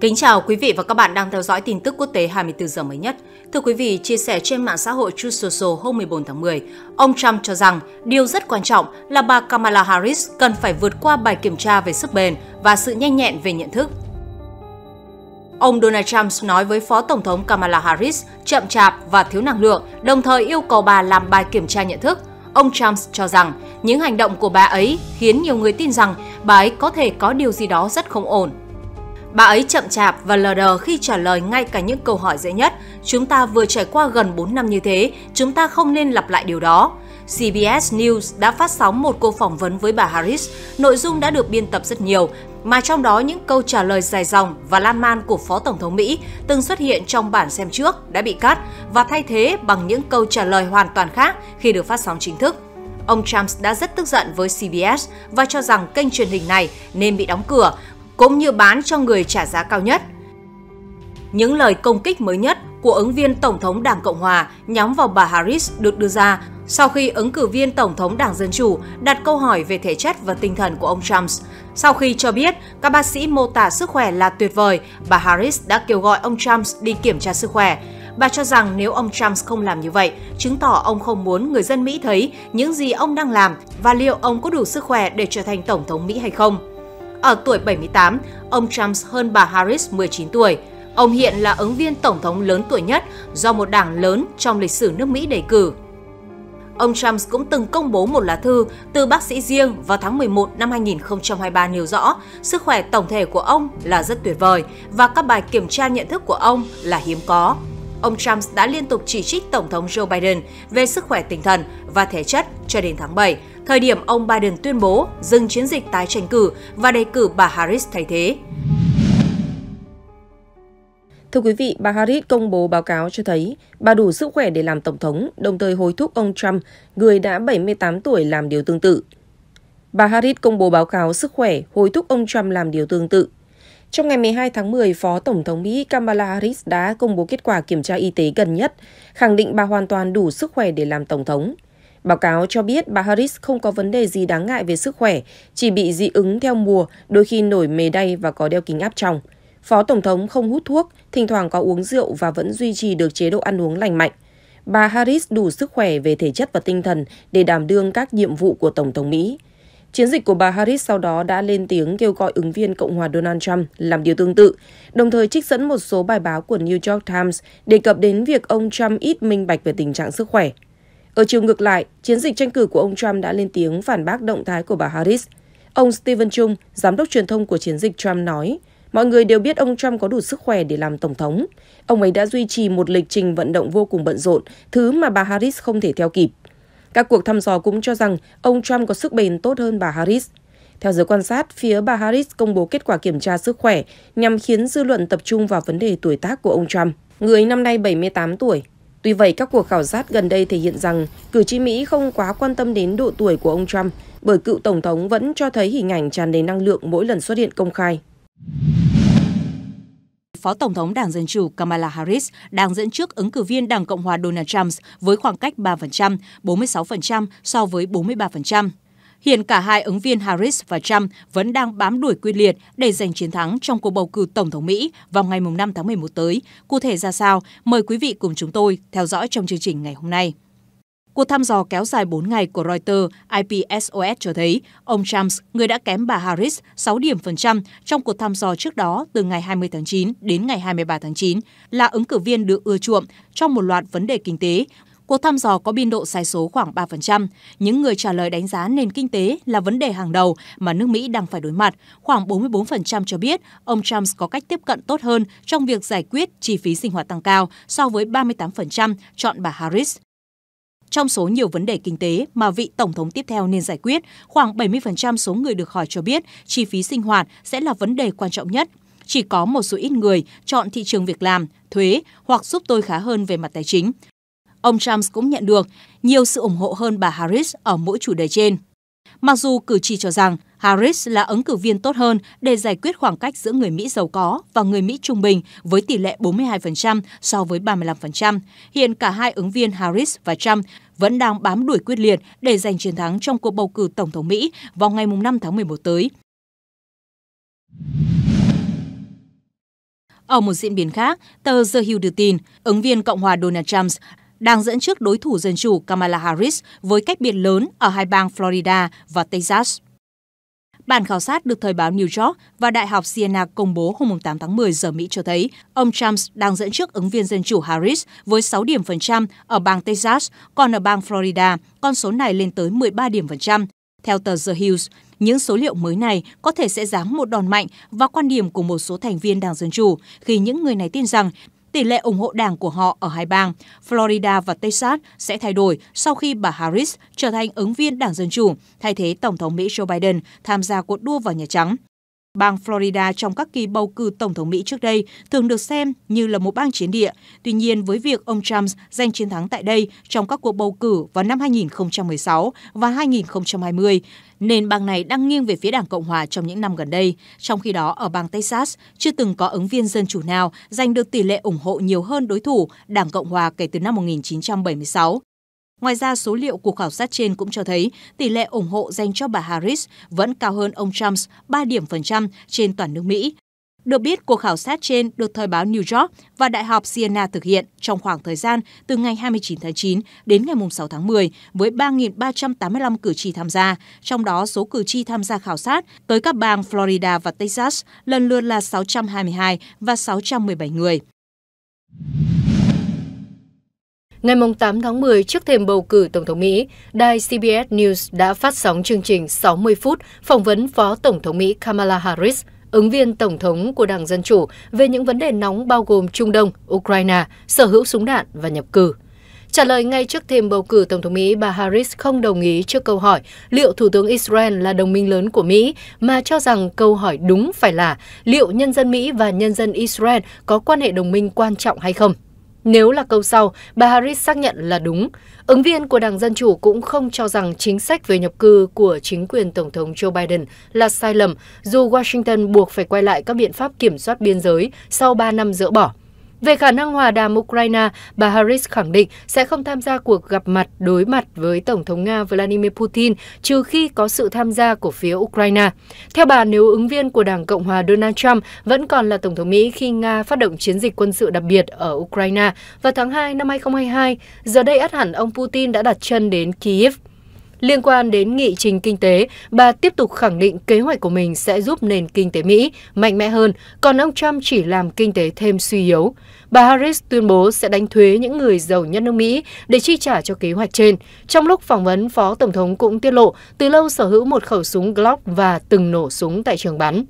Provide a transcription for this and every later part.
Kính chào quý vị và các bạn đang theo dõi tin tức quốc tế 24 giờ mới nhất. Thưa quý vị, chia sẻ trên mạng xã hội Truth Social hôm 14 tháng 10, ông Trump cho rằng điều rất quan trọng là bà Kamala Harris cần phải vượt qua bài kiểm tra về sức bền và sự nhanh nhẹn về nhận thức. Ông Donald Trump nói với Phó Tổng thống Kamala Harris chậm chạp và thiếu năng lượng, đồng thời yêu cầu bà làm bài kiểm tra nhận thức. Ông Trump cho rằng những hành động của bà ấy khiến nhiều người tin rằng bà ấy có thể có điều gì đó rất không ổn Bà ấy chậm chạp và lờ đờ khi trả lời ngay cả những câu hỏi dễ nhất. Chúng ta vừa trải qua gần 4 năm như thế, chúng ta không nên lặp lại điều đó. CBS News đã phát sóng một cuộc phỏng vấn với bà Harris. Nội dung đã được biên tập rất nhiều, mà trong đó những câu trả lời dài dòng và lan man của Phó Tổng thống Mỹ từng xuất hiện trong bản xem trước đã bị cắt và thay thế bằng những câu trả lời hoàn toàn khác khi được phát sóng chính thức. Ông Trump đã rất tức giận với CBS và cho rằng kênh truyền hình này nên bị đóng cửa cũng như bán cho người trả giá cao nhất. Những lời công kích mới nhất của ứng viên Tổng thống Đảng Cộng Hòa nhắm vào bà Harris được đưa ra sau khi ứng cử viên Tổng thống Đảng Dân Chủ đặt câu hỏi về thể chất và tinh thần của ông Trump. Sau khi cho biết các bác sĩ mô tả sức khỏe là tuyệt vời, bà Harris đã kêu gọi ông Trump đi kiểm tra sức khỏe. Bà cho rằng nếu ông Trump không làm như vậy, chứng tỏ ông không muốn người dân Mỹ thấy những gì ông đang làm và liệu ông có đủ sức khỏe để trở thành Tổng thống Mỹ hay không. Ở tuổi 78, ông Trump hơn bà Harris 19 tuổi. Ông hiện là ứng viên tổng thống lớn tuổi nhất do một đảng lớn trong lịch sử nước Mỹ đề cử. Ông Trump cũng từng công bố một lá thư từ bác sĩ riêng vào tháng 11 năm 2023 nêu rõ sức khỏe tổng thể của ông là rất tuyệt vời và các bài kiểm tra nhận thức của ông là hiếm có ông Trump đã liên tục chỉ trích Tổng thống Joe Biden về sức khỏe tinh thần và thể chất cho đến tháng 7, thời điểm ông Biden tuyên bố dừng chiến dịch tái tranh cử và đề cử bà Harris thay thế. Thưa quý vị, bà Harris công bố báo cáo cho thấy bà đủ sức khỏe để làm tổng thống, đồng thời hối thúc ông Trump, người đã 78 tuổi làm điều tương tự. Bà Harris công bố báo cáo sức khỏe, hối thúc ông Trump làm điều tương tự trong ngày 12 tháng 10, Phó Tổng thống Mỹ Kamala Harris đã công bố kết quả kiểm tra y tế gần nhất, khẳng định bà hoàn toàn đủ sức khỏe để làm Tổng thống. Báo cáo cho biết bà Harris không có vấn đề gì đáng ngại về sức khỏe, chỉ bị dị ứng theo mùa, đôi khi nổi mề đay và có đeo kính áp tròng. Phó Tổng thống không hút thuốc, thỉnh thoảng có uống rượu và vẫn duy trì được chế độ ăn uống lành mạnh. Bà Harris đủ sức khỏe về thể chất và tinh thần để đảm đương các nhiệm vụ của Tổng thống Mỹ. Chiến dịch của bà Harris sau đó đã lên tiếng kêu gọi ứng viên Cộng hòa Donald Trump làm điều tương tự, đồng thời trích dẫn một số bài báo của New York Times đề cập đến việc ông Trump ít minh bạch về tình trạng sức khỏe. Ở chiều ngược lại, chiến dịch tranh cử của ông Trump đã lên tiếng phản bác động thái của bà Harris. Ông Stephen Chung, giám đốc truyền thông của chiến dịch Trump nói, mọi người đều biết ông Trump có đủ sức khỏe để làm tổng thống. Ông ấy đã duy trì một lịch trình vận động vô cùng bận rộn, thứ mà bà Harris không thể theo kịp. Các cuộc thăm dò cũng cho rằng ông Trump có sức bền tốt hơn bà Harris. Theo giới quan sát, phía bà Harris công bố kết quả kiểm tra sức khỏe nhằm khiến dư luận tập trung vào vấn đề tuổi tác của ông Trump. Người năm nay 78 tuổi. Tuy vậy, các cuộc khảo sát gần đây thể hiện rằng cử tri Mỹ không quá quan tâm đến độ tuổi của ông Trump bởi cựu Tổng thống vẫn cho thấy hình ảnh tràn đầy năng lượng mỗi lần xuất hiện công khai. Phó Tổng thống Đảng Dân Chủ Kamala Harris đang dẫn trước ứng cử viên Đảng Cộng hòa Donald Trump với khoảng cách 3%, 46% so với 43%. Hiện cả hai ứng viên Harris và Trump vẫn đang bám đuổi quyết liệt để giành chiến thắng trong cuộc bầu cử Tổng thống Mỹ vào ngày 5 tháng 11 tới. Cụ thể ra sao? Mời quý vị cùng chúng tôi theo dõi trong chương trình ngày hôm nay. Cuộc thăm dò kéo dài 4 ngày của Reuters IPSOS cho thấy ông Trump, người đã kém bà Harris 6 điểm phần trăm trong cuộc thăm dò trước đó từ ngày 20 tháng 9 đến ngày 23 tháng 9, là ứng cử viên được ưa chuộng trong một loạt vấn đề kinh tế, Cuộc thăm dò có biên độ sai số khoảng 3%. Những người trả lời đánh giá nền kinh tế là vấn đề hàng đầu mà nước Mỹ đang phải đối mặt. Khoảng 44% cho biết ông Trump có cách tiếp cận tốt hơn trong việc giải quyết chi phí sinh hoạt tăng cao so với 38% chọn bà Harris. Trong số nhiều vấn đề kinh tế mà vị Tổng thống tiếp theo nên giải quyết, khoảng 70% số người được hỏi cho biết chi phí sinh hoạt sẽ là vấn đề quan trọng nhất. Chỉ có một số ít người chọn thị trường việc làm, thuế hoặc giúp tôi khá hơn về mặt tài chính. Ông Trump cũng nhận được nhiều sự ủng hộ hơn bà Harris ở mỗi chủ đề trên mặc dù cử tri cho rằng Harris là ứng cử viên tốt hơn để giải quyết khoảng cách giữa người Mỹ giàu có và người Mỹ trung bình với tỷ lệ 42% so với 35%. Hiện cả hai ứng viên Harris và Trump vẫn đang bám đuổi quyết liệt để giành chiến thắng trong cuộc bầu cử Tổng thống Mỹ vào ngày 5 tháng 11 tới. Ở một diễn biến khác, tờ The Hill đưa tin, ứng viên Cộng hòa Donald Trump đang dẫn trước đối thủ Dân chủ Kamala Harris với cách biệt lớn ở hai bang Florida và Texas. Bản khảo sát được Thời báo New York và Đại học Siena công bố hôm 8 tháng 10 giờ Mỹ cho thấy ông Trump đang dẫn trước ứng viên Dân chủ Harris với 6 điểm phần trăm ở bang Texas, còn ở bang Florida, con số này lên tới 13 điểm phần trăm. Theo tờ The Hills, những số liệu mới này có thể sẽ giáng một đòn mạnh vào quan điểm của một số thành viên Đảng Dân Chủ khi những người này tin rằng tỷ lệ ủng hộ đảng của họ ở hai bang Florida và Texas sẽ thay đổi sau khi bà Harris trở thành ứng viên Đảng Dân Chủ, thay thế Tổng thống Mỹ Joe Biden tham gia cuộc đua vào Nhà Trắng. Bang Florida trong các kỳ bầu cử tổng thống Mỹ trước đây thường được xem như là một bang chiến địa. Tuy nhiên, với việc ông Trump giành chiến thắng tại đây trong các cuộc bầu cử vào năm 2016 và 2020, nên bang này đang nghiêng về phía Đảng Cộng hòa trong những năm gần đây. Trong khi đó, ở bang Texas chưa từng có ứng viên dân chủ nào giành được tỷ lệ ủng hộ nhiều hơn đối thủ Đảng Cộng hòa kể từ năm 1976. Ngoài ra, số liệu cuộc khảo sát trên cũng cho thấy tỷ lệ ủng hộ dành cho bà Harris vẫn cao hơn ông Trump 3 điểm phần trăm trên toàn nước Mỹ. Được biết, cuộc khảo sát trên được thời báo New York và Đại học Siena thực hiện trong khoảng thời gian từ ngày 29 tháng 9 đến ngày 6 tháng 10 với 3.385 cử tri tham gia, trong đó số cử tri tham gia khảo sát tới các bang Florida và Texas lần lượt là 622 và 617 người. Ngày 8 tháng 10, trước thềm bầu cử Tổng thống Mỹ, đài CBS News đã phát sóng chương trình 60 phút phỏng vấn Phó Tổng thống Mỹ Kamala Harris, ứng viên Tổng thống của Đảng Dân Chủ về những vấn đề nóng bao gồm Trung Đông, Ukraine, sở hữu súng đạn và nhập cư. Trả lời ngay trước thềm bầu cử Tổng thống Mỹ, bà Harris không đồng ý trước câu hỏi liệu Thủ tướng Israel là đồng minh lớn của Mỹ, mà cho rằng câu hỏi đúng phải là liệu nhân dân Mỹ và nhân dân Israel có quan hệ đồng minh quan trọng hay không. Nếu là câu sau, bà Harris xác nhận là đúng. Ứng viên của Đảng Dân Chủ cũng không cho rằng chính sách về nhập cư của chính quyền Tổng thống Joe Biden là sai lầm, dù Washington buộc phải quay lại các biện pháp kiểm soát biên giới sau 3 năm dỡ bỏ. Về khả năng hòa đàm Ukraine, bà Harris khẳng định sẽ không tham gia cuộc gặp mặt đối mặt với Tổng thống Nga Vladimir Putin trừ khi có sự tham gia của phía Ukraine. Theo bà, nếu ứng viên của Đảng Cộng hòa Donald Trump vẫn còn là Tổng thống Mỹ khi Nga phát động chiến dịch quân sự đặc biệt ở Ukraine vào tháng 2 năm 2022, giờ đây át hẳn ông Putin đã đặt chân đến Kyiv. Liên quan đến nghị trình kinh tế, bà tiếp tục khẳng định kế hoạch của mình sẽ giúp nền kinh tế Mỹ mạnh mẽ hơn, còn ông Trump chỉ làm kinh tế thêm suy yếu. Bà Harris tuyên bố sẽ đánh thuế những người giàu nhất nước Mỹ để chi trả cho kế hoạch trên. Trong lúc phỏng vấn, Phó Tổng thống cũng tiết lộ từ lâu sở hữu một khẩu súng Glock và từng nổ súng tại trường bắn.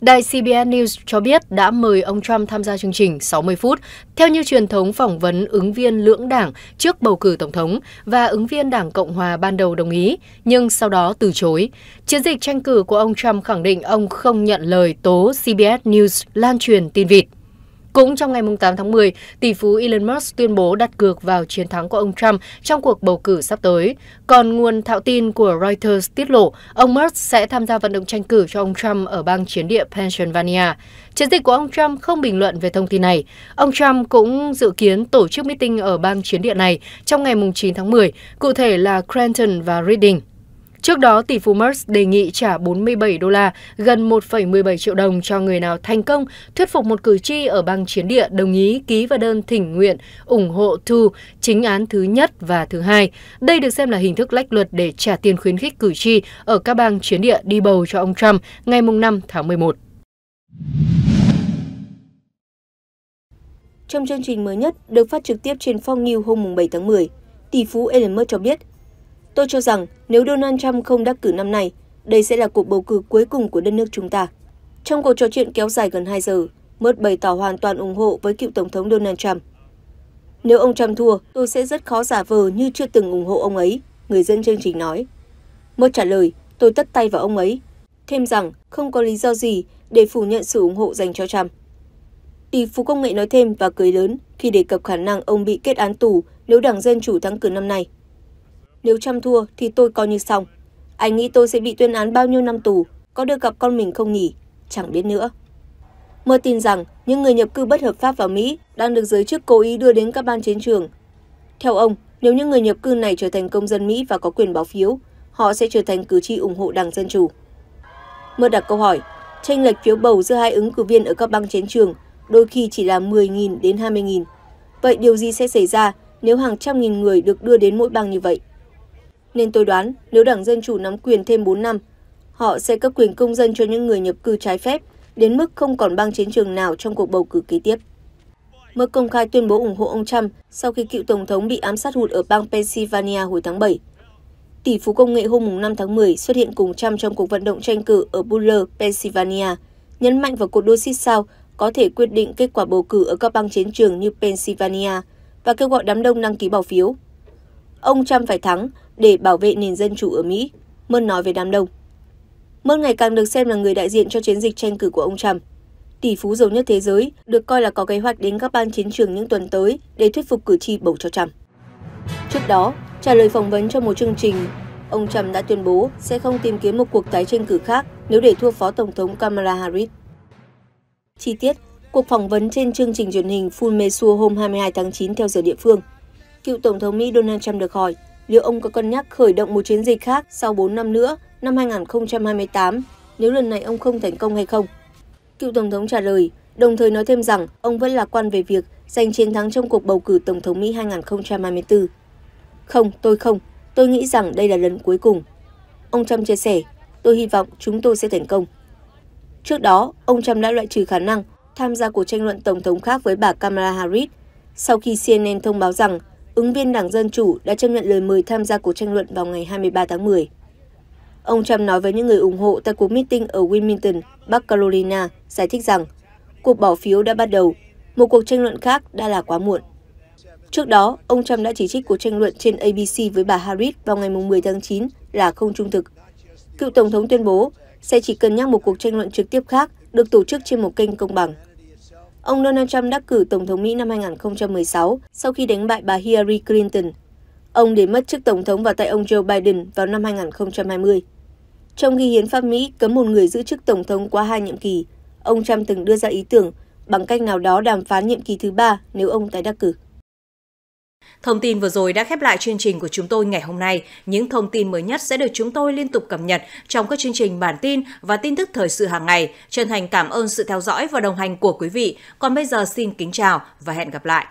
Đài CBS News cho biết đã mời ông Trump tham gia chương trình 60 phút, theo như truyền thống phỏng vấn ứng viên lưỡng đảng trước bầu cử tổng thống và ứng viên Đảng Cộng hòa ban đầu đồng ý, nhưng sau đó từ chối. Chiến dịch tranh cử của ông Trump khẳng định ông không nhận lời tố CBS News lan truyền tin vịt. Cũng trong ngày 8 tháng 10, tỷ phú Elon Musk tuyên bố đặt cược vào chiến thắng của ông Trump trong cuộc bầu cử sắp tới. Còn nguồn thạo tin của Reuters tiết lộ, ông Musk sẽ tham gia vận động tranh cử cho ông Trump ở bang chiến địa Pennsylvania. Chiến dịch của ông Trump không bình luận về thông tin này. Ông Trump cũng dự kiến tổ chức meeting ở bang chiến địa này trong ngày 9 tháng 10, cụ thể là Cranton và Reading. Trước đó, tỷ phú Musk đề nghị trả 47 đô la, gần 1,17 triệu đồng cho người nào thành công thuyết phục một cử tri ở bang chiến địa đồng ý ký vào đơn thỉnh nguyện ủng hộ Thu chính án thứ nhất và thứ hai. Đây được xem là hình thức lách luật để trả tiền khuyến khích cử tri ở các bang chiến địa đi bầu cho ông Trump ngày 5 tháng 11. Trong chương trình mới nhất được phát trực tiếp trên Fox News hôm 7 tháng 10, tỷ phú Elon Musk cho biết tôi cho rằng nếu Donald Trump không đắc cử năm nay, đây sẽ là cuộc bầu cử cuối cùng của đất nước chúng ta. Trong cuộc trò chuyện kéo dài gần 2 giờ, Mert bày tỏ hoàn toàn ủng hộ với cựu Tổng thống Donald Trump. Nếu ông Trump thua, tôi sẽ rất khó giả vờ như chưa từng ủng hộ ông ấy, người dẫn chương trình nói. Mert trả lời, tôi tất tay vào ông ấy, thêm rằng không có lý do gì để phủ nhận sự ủng hộ dành cho Trump. Tỷ phú công nghệ nói thêm và cười lớn khi đề cập khả năng ông bị kết án tù nếu đảng Dân Chủ thắng cử năm nay. Nếu Trump thua thì tôi coi như xong. Anh nghĩ tôi sẽ bị tuyên án bao nhiêu năm tù, có được gặp con mình không nhỉ? Chẳng biết nữa. Mơ tin rằng những người nhập cư bất hợp pháp vào Mỹ đang được giới chức cố ý đưa đến các ban chiến trường. Theo ông, nếu những người nhập cư này trở thành công dân Mỹ và có quyền bỏ phiếu, họ sẽ trở thành cử tri ủng hộ Đảng Dân Chủ. Mơ đặt câu hỏi, tranh lệch phiếu bầu giữa hai ứng cử viên ở các bang chiến trường đôi khi chỉ là 10.000 đến 20.000. Vậy điều gì sẽ xảy ra nếu hàng trăm nghìn người được đưa đến mỗi bang như vậy? nên tôi đoán nếu đảng Dân Chủ nắm quyền thêm 4 năm, họ sẽ cấp quyền công dân cho những người nhập cư trái phép đến mức không còn bang chiến trường nào trong cuộc bầu cử kế tiếp. Merck công khai tuyên bố ủng hộ ông Trump sau khi cựu tổng thống bị ám sát hụt ở bang Pennsylvania hồi tháng 7. Tỷ phú công nghệ hôm 5 tháng 10 xuất hiện cùng Trump trong cuộc vận động tranh cử ở Butler, Pennsylvania, nhấn mạnh vào cuộc đua xích sao có thể quyết định kết quả bầu cử ở các bang chiến trường như Pennsylvania và kêu gọi đám đông đăng ký bỏ phiếu. Ông Trump phải thắng để bảo vệ nền dân chủ ở Mỹ, Mơn nói về đám đông. Mơn ngày càng được xem là người đại diện cho chiến dịch tranh cử của ông Trump. Tỷ phú giàu nhất thế giới được coi là có kế hoạch đến các bang chiến trường những tuần tới để thuyết phục cử tri bầu cho Trump. Trước đó, trả lời phỏng vấn cho một chương trình, ông Trump đã tuyên bố sẽ không tìm kiếm một cuộc tái tranh cử khác nếu để thua Phó Tổng thống Kamala Harris. Chi tiết, cuộc phỏng vấn trên chương trình truyền hình Full Mesu hôm 22 tháng 9 theo giờ địa phương. Cựu Tổng thống Mỹ Donald Trump được hỏi liệu ông có cân nhắc khởi động một chiến dịch khác sau 4 năm nữa, năm 2028, nếu lần này ông không thành công hay không? Cựu Tổng thống trả lời, đồng thời nói thêm rằng ông vẫn lạc quan về việc giành chiến thắng trong cuộc bầu cử Tổng thống Mỹ 2024. Không, tôi không, tôi nghĩ rằng đây là lần cuối cùng. Ông Trump chia sẻ, tôi hy vọng chúng tôi sẽ thành công. Trước đó, ông Trump đã loại trừ khả năng tham gia cuộc tranh luận Tổng thống khác với bà Kamala Harris sau khi CNN thông báo rằng ứng viên đảng Dân Chủ đã chấp nhận lời mời tham gia cuộc tranh luận vào ngày 23 tháng 10. Ông Trump nói với những người ủng hộ tại cuộc meeting ở Wilmington, Bắc Carolina, giải thích rằng cuộc bỏ phiếu đã bắt đầu, một cuộc tranh luận khác đã là quá muộn. Trước đó, ông Trump đã chỉ trích cuộc tranh luận trên ABC với bà Harris vào ngày 10 tháng 9 là không trung thực. Cựu Tổng thống tuyên bố sẽ chỉ cân nhắc một cuộc tranh luận trực tiếp khác được tổ chức trên một kênh công bằng ông Donald Trump đắc cử Tổng thống Mỹ năm 2016 sau khi đánh bại bà Hillary Clinton. Ông để mất chức Tổng thống vào tay ông Joe Biden vào năm 2020. Trong khi hiến pháp Mỹ cấm một người giữ chức Tổng thống qua hai nhiệm kỳ, ông Trump từng đưa ra ý tưởng bằng cách nào đó đàm phán nhiệm kỳ thứ ba nếu ông tái đắc cử. Thông tin vừa rồi đã khép lại chương trình của chúng tôi ngày hôm nay. Những thông tin mới nhất sẽ được chúng tôi liên tục cập nhật trong các chương trình bản tin và tin tức thời sự hàng ngày. Chân thành cảm ơn sự theo dõi và đồng hành của quý vị. Còn bây giờ xin kính chào và hẹn gặp lại.